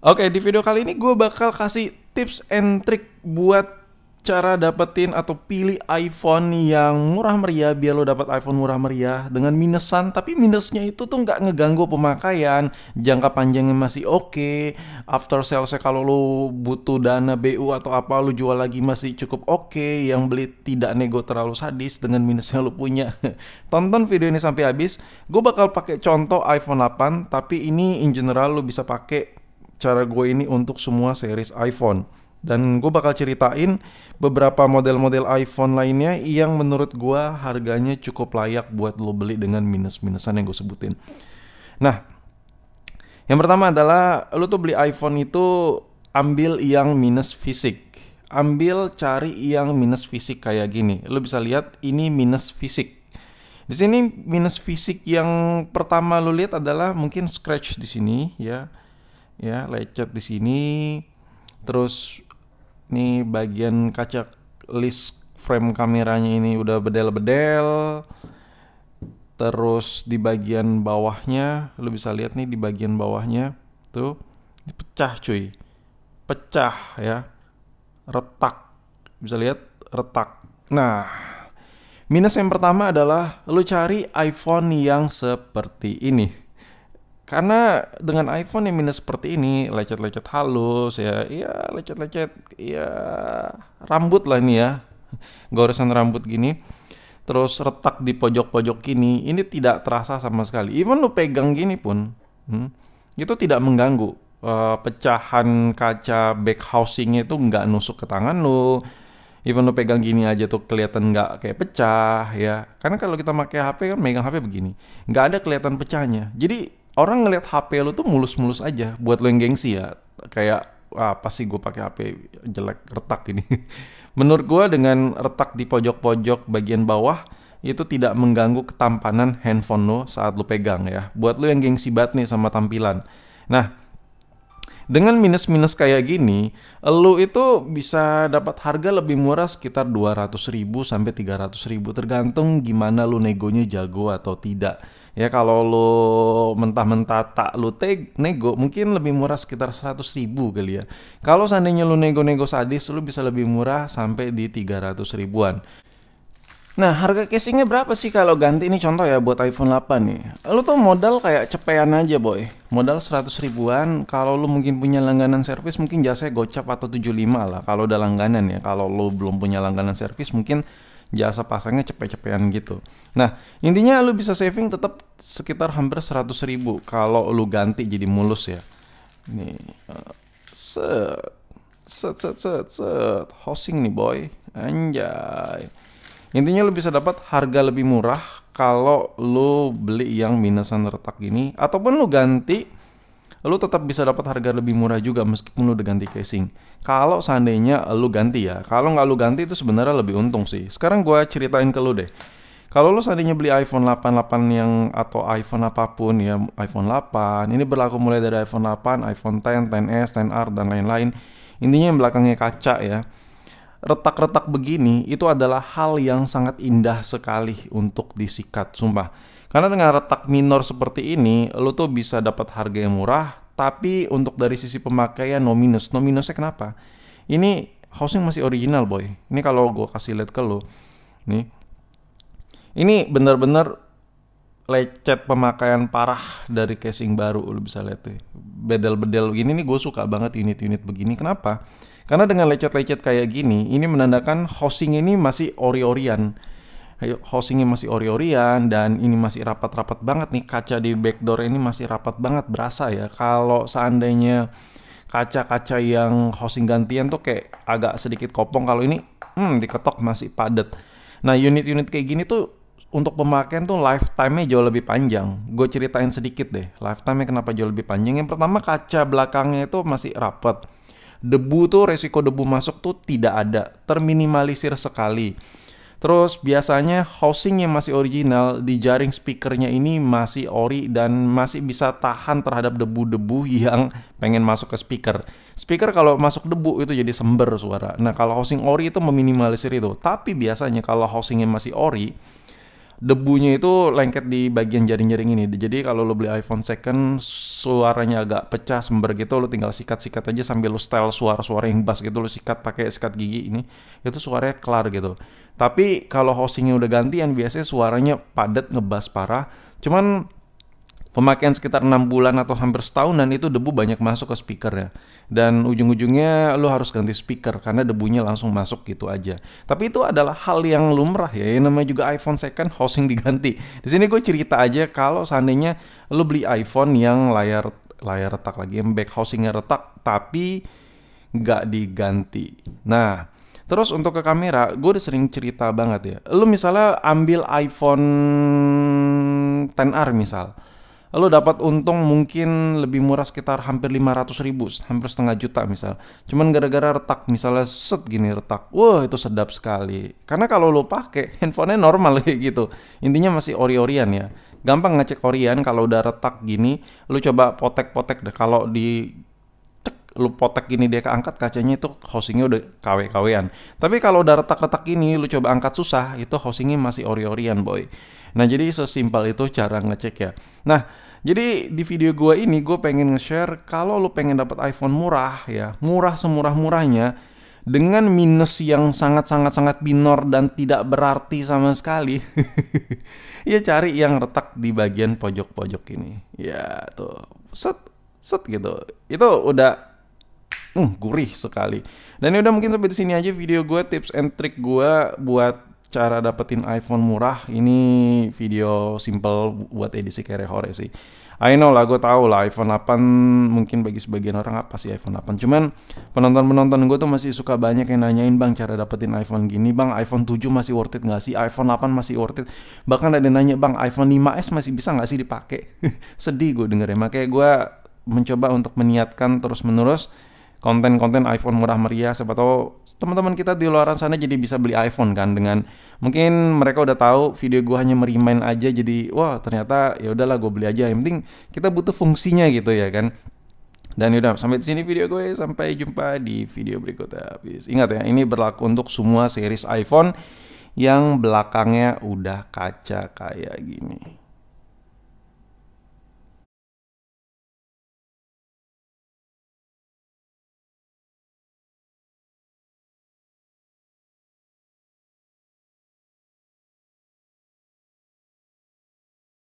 Oke, di video kali ini gue bakal kasih tips and trick buat cara dapetin atau pilih iPhone yang murah meriah biar lo dapat iPhone murah meriah dengan minusan tapi minusnya itu tuh nggak ngeganggu pemakaian jangka panjangnya masih oke okay, after salesnya kalau lo butuh dana BU atau apa lo jual lagi masih cukup oke okay, yang beli tidak nego terlalu sadis dengan minusnya lo punya tonton video ini sampai habis gue bakal pakai contoh iPhone 8 tapi ini in general lo bisa pakai cara gue ini untuk semua series iPhone. Dan gue bakal ceritain beberapa model-model iPhone lainnya yang menurut gue harganya cukup layak buat lo beli dengan minus-minusan yang gue sebutin. Nah, yang pertama adalah lo tuh beli iPhone itu ambil yang minus fisik ambil cari yang minus fisik kayak gini. Lo bisa lihat ini minus fisik. Di sini minus fisik yang pertama lo lihat adalah mungkin scratch di sini ya ya lecet di sini terus ini bagian kaca list frame kameranya ini udah bedel-bedel terus di bagian bawahnya lu bisa lihat nih di bagian bawahnya tuh pecah cuy pecah ya retak bisa lihat retak nah minus yang pertama adalah lu cari iPhone yang seperti ini karena dengan iPhone yang minus seperti ini lecet-lecet halus ya iya lecet-lecet iya rambut lah ini ya goresan rambut gini terus retak di pojok-pojok gini ini tidak terasa sama sekali even lu pegang gini pun hmm, itu tidak mengganggu uh, pecahan kaca back housingnya itu nggak nusuk ke tangan lu even lu pegang gini aja tuh kelihatan nggak kayak pecah ya karena kalau kita pakai HP kan megang HP begini nggak ada kelihatan pecahnya jadi orang ngelihat HP lu tuh mulus-mulus aja buat lo yang gengsi ya kayak ah, apa sih gue pakai HP jelek retak ini menurut gue dengan retak di pojok-pojok bagian bawah itu tidak mengganggu ketampanan handphone lo saat lo pegang ya buat lo yang gengsi banget nih sama tampilan nah dengan minus-minus kayak gini, lu itu bisa dapat harga lebih murah sekitar 200 ribu sampai 300 ribu tergantung gimana lu negonya jago atau tidak. Ya kalau lu mentah-mentah tak lu teg nego mungkin lebih murah sekitar 100 ribu kali ya. Kalau seandainya lu nego-nego sadis lu bisa lebih murah sampai di 300 ribuan. Nah, harga casingnya berapa sih kalau ganti ini contoh ya buat iPhone 8 nih. Lu tuh modal kayak cepean aja, boy. Modal 100 ribuan, kalau lu mungkin punya langganan servis mungkin jasanya gocap atau 75 lah kalau udah langganan ya. Kalau lu belum punya langganan servis mungkin jasa pasangnya cepet-cepean gitu. Nah, intinya lu bisa saving tetap sekitar hampir 100 ribu kalau lu ganti jadi mulus ya. Nih, set, set, set, set, set. Hosting nih, boy. Anjay. Intinya lu bisa dapat harga lebih murah kalau lu beli yang minusan retak ini ataupun lu ganti lu tetap bisa dapat harga lebih murah juga meskipun lu udah ganti casing. Kalau seandainya lu ganti ya, kalau nggak lu ganti itu sebenarnya lebih untung sih. Sekarang gua ceritain ke lu deh. Kalau lu seandainya beli iPhone 88 yang atau iPhone apapun ya, iPhone 8, ini berlaku mulai dari iPhone 8, iPhone 10, 10s, 10R dan lain-lain. Intinya yang belakangnya kaca ya retak-retak begini itu adalah hal yang sangat indah sekali untuk disikat, sumpah. Karena dengan retak minor seperti ini, lo tuh bisa dapat harga yang murah, tapi untuk dari sisi pemakaian no minus. No minusnya kenapa? Ini housing masih original boy. Ini kalau gue kasih lihat ke lo, nih, ini bener-bener lecet pemakaian parah dari casing baru lo bisa lihat deh. Bedel-bedel begini nih gue suka banget unit-unit begini. Kenapa? Karena dengan lecet-lecet kayak gini, ini menandakan housing ini masih ori-orian. Housingnya masih ori-orian dan ini masih rapat-rapat banget nih kaca di backdoor ini masih rapat banget berasa ya. Kalau seandainya kaca-kaca yang housing gantian tuh kayak agak sedikit kopong kalau ini hmm, diketok masih padat. Nah unit-unit kayak gini tuh untuk pemakaian tuh lifetime-nya jauh lebih panjang. Gue ceritain sedikit deh, lifetime-nya kenapa jauh lebih panjang. Yang pertama kaca belakangnya itu masih rapat Debu tuh resiko debu masuk tuh tidak ada, terminimalisir sekali. Terus biasanya housing yang masih original di jaring speakernya ini masih ori dan masih bisa tahan terhadap debu-debu yang pengen masuk ke speaker. Speaker kalau masuk debu itu jadi sember suara. Nah kalau housing ori itu meminimalisir itu. Tapi biasanya kalau housingnya masih ori, debunya itu lengket di bagian jaring-jaring ini. Jadi kalau lo beli iPhone second, suaranya agak pecah sember gitu, lo tinggal sikat-sikat aja sambil lo setel suara-suara yang bass gitu, lo sikat pakai sikat gigi ini, itu suaranya kelar gitu. Tapi kalau hostingnya udah ganti, gantian, biasanya suaranya padat ngebas parah. Cuman pemakaian sekitar enam bulan atau hampir setahun dan itu debu banyak masuk ke speaker ya dan ujung-ujungnya lo harus ganti speaker karena debunya langsung masuk gitu aja tapi itu adalah hal yang lumrah ya yang namanya juga iPhone second housing diganti di sini gue cerita aja kalau seandainya lo beli iPhone yang layar layar retak lagi yang back housingnya retak tapi nggak diganti nah Terus untuk ke kamera, gue udah sering cerita banget ya. Lu misalnya ambil iPhone 10R misal, lo dapat untung mungkin lebih murah sekitar hampir 500 ribu, hampir setengah juta misal. Cuman gara-gara retak, misalnya set gini retak, wah itu sedap sekali. Karena kalau lo pakai handphonenya normal kayak gitu, intinya masih ori-orian ya. Gampang ngecek orian kalau udah retak gini, lo coba potek-potek deh. Kalau di lu potek gini dia keangkat kacanya itu housingnya udah kawe kawean Tapi kalau udah retak-retak ini lu coba angkat susah, itu housingnya masih ori-orian boy. Nah jadi sesimpel itu cara ngecek ya. Nah jadi di video gue ini gue pengen nge-share kalau lu pengen dapat iPhone murah ya, murah semurah-murahnya dengan minus yang sangat-sangat-sangat minor dan tidak berarti sama sekali. ya cari yang retak di bagian pojok-pojok ini. Ya tuh. Set set gitu. Itu udah hmm, gurih sekali. Dan ya udah mungkin sampai di sini aja video gue tips and trick gue buat cara dapetin iPhone murah ini video simple buat edisi kere-hore sih. I know lah, gue tau lah iPhone 8 mungkin bagi sebagian orang apa sih iPhone 8. Cuman penonton-penonton gue tuh masih suka banyak yang nanyain bang cara dapetin iPhone gini. Bang iPhone 7 masih worth it gak sih? iPhone 8 masih worth it? Bahkan ada yang nanya bang iPhone 5S masih bisa gak sih dipakai? Sedih gue dengernya. Makanya gue mencoba untuk meniatkan terus-menerus konten-konten iPhone murah meriah siapa tahu teman-teman kita di luar sana jadi bisa beli iPhone kan dengan mungkin mereka udah tahu video gue hanya merimain aja jadi wah ternyata ya udahlah gue beli aja yang penting kita butuh fungsinya gitu ya kan dan yaudah sampai di sini video gue sampai jumpa di video berikutnya habis ingat ya ini berlaku untuk semua series iPhone yang belakangnya udah kaca kayak gini